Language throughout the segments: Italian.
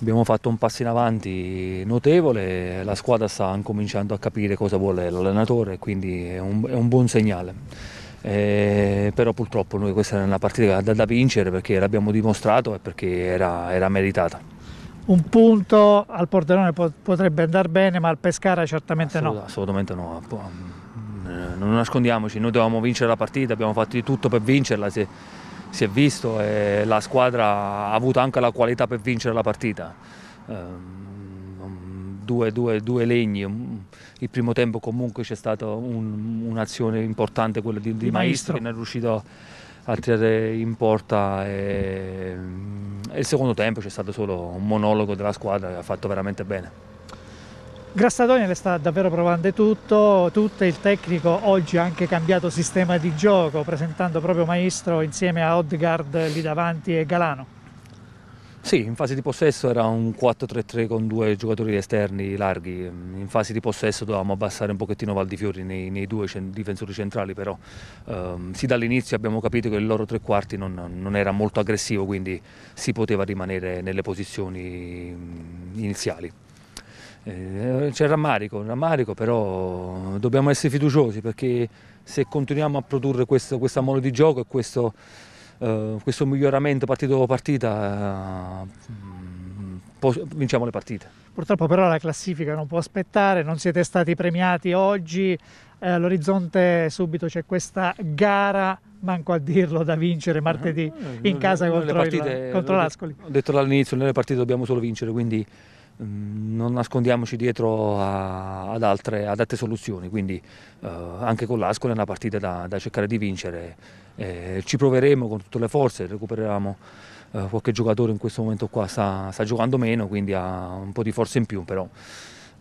Abbiamo fatto un passo in avanti notevole, la squadra sta cominciando a capire cosa vuole l'allenatore, quindi è un, è un buon segnale. Eh, però purtroppo noi questa è una partita da, da vincere perché l'abbiamo dimostrato e perché era, era meritata un punto al Pordenone potrebbe andare bene, ma al Pescara certamente Assoluta, no. Assolutamente no. Mm, eh, non nascondiamoci, noi dovevamo vincere la partita, abbiamo fatto di tutto per vincerla. Se si è visto e la squadra ha avuto anche la qualità per vincere la partita. Ehm, due, due, due legni, il primo tempo comunque c'è stata un, un'azione importante, quella di, di Maestro, che non è riuscito a tirare in porta e, e il secondo tempo c'è stato solo un monologo della squadra che ha fatto veramente bene. Grassadoni le sta davvero provando tutto, tutto il tecnico oggi ha anche cambiato sistema di gioco presentando proprio Maestro insieme a Odgard lì davanti e Galano. Sì, in fase di possesso era un 4-3-3 con due giocatori esterni larghi, in fase di possesso dovevamo abbassare un pochettino Valdifiori nei, nei due difensori centrali però ehm, sì dall'inizio abbiamo capito che il loro tre quarti non, non, era molto aggressivo quindi si poteva rimanere nelle posizioni iniziali. Eh, c'è rammarico, rammarico, però dobbiamo essere fiduciosi perché se continuiamo a produrre questo, questa mole di gioco e questo, eh, questo miglioramento partita dopo partita, eh, vinciamo le partite. Purtroppo però la classifica non può aspettare, non siete stati premiati oggi, eh, all'orizzonte subito c'è questa gara, manco a dirlo, da vincere martedì eh, eh, in casa contro, partite, il, contro l'Ascoli. Ho detto dall'inizio, nelle partite dobbiamo solo vincere, quindi Mm, non nascondiamoci dietro a, ad, altre, ad, altre, soluzioni, quindi eh, anche con l'Ascoli è una partita da, da cercare di vincere, eh, ci proveremo con tutte le forze, recupereremo eh, qualche giocatore in questo momento qua sta, sta, giocando meno, quindi ha un po' di forza in più però.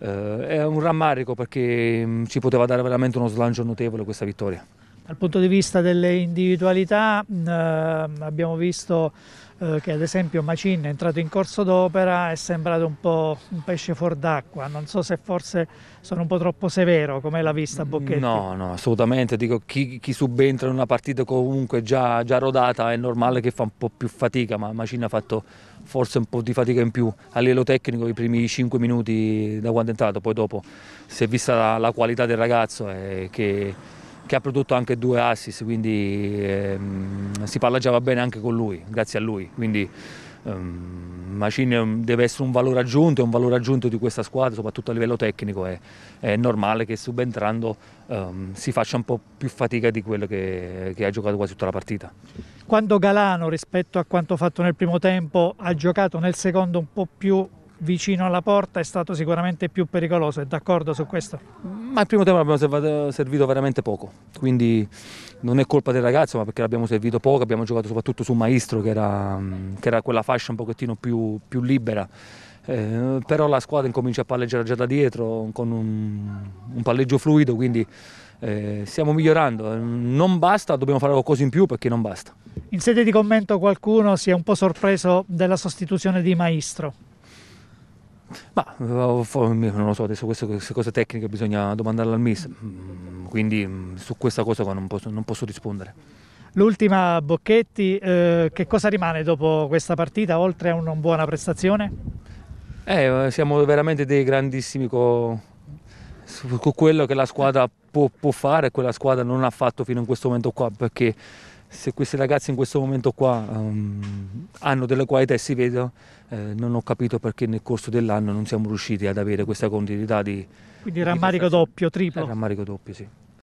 Eh, è un rammarico perché mm, ci poteva dare veramente uno slancio notevole questa vittoria. Dal punto di vista delle individualità eh, abbiamo visto eh, che ad esempio Macin è entrato in corso d'opera, e è sembrato un po' un pesce fuor d'acqua, non so se forse sono un po' troppo severo come l'ha vista mm, Bocchetti. No, no, assolutamente, dico chi, chi subentra in una partita comunque già, già, rodata è normale che fa un po' più fatica, ma Macin ha fatto forse un po' di fatica in più a livello tecnico i primi 5 minuti da quando è entrato, poi dopo si è vista la, la qualità del ragazzo e eh, che che ha prodotto anche due assist, quindi ehm, si va bene anche con lui, grazie a lui. Quindi ehm, Macini deve essere un valore aggiunto, è un valore aggiunto di questa squadra, soprattutto a livello tecnico. È, è normale che subentrando ehm, si faccia un po' più fatica di quello che, che ha giocato quasi tutta la partita. Quando Galano, rispetto a quanto fatto nel primo tempo, ha giocato nel secondo un po' più vicino alla porta è stato sicuramente più pericoloso, è d'accordo su questo? ma il primo tempo l'abbiamo servito veramente poco, quindi non è colpa del ragazzo, ma perché l'abbiamo servito poco, abbiamo giocato soprattutto su Maestro, che era, che era quella fascia un pochettino più, più libera. Eh, però la squadra incomincia a palleggiare già da dietro con un, un palleggio fluido, quindi eh, stiamo migliorando. Non basta, dobbiamo fare qualcosa in più perché non basta. In sede di commento qualcuno si è un po' sorpreso della sostituzione di Maestro. Ma oh, non lo so, adesso queste, queste cose tecniche bisogna domandarle al MIS, mm, quindi mm, su questa cosa non posso, non posso rispondere. L'ultima Bocchetti, eh, che cosa rimane dopo questa partita oltre a una buona prestazione? Eh, siamo veramente dei grandissimi co... quello che la squadra può, può fare, quella squadra non ha fatto fino in questo momento qua perché se questi ragazzi in questo momento qua um, hanno delle qualità e si vedono eh, non ho capito perché nel corso dell'anno non siamo riusciti ad avere questa continuità di... Quindi rammarico di... doppio, triplo? rammarico doppio, sì.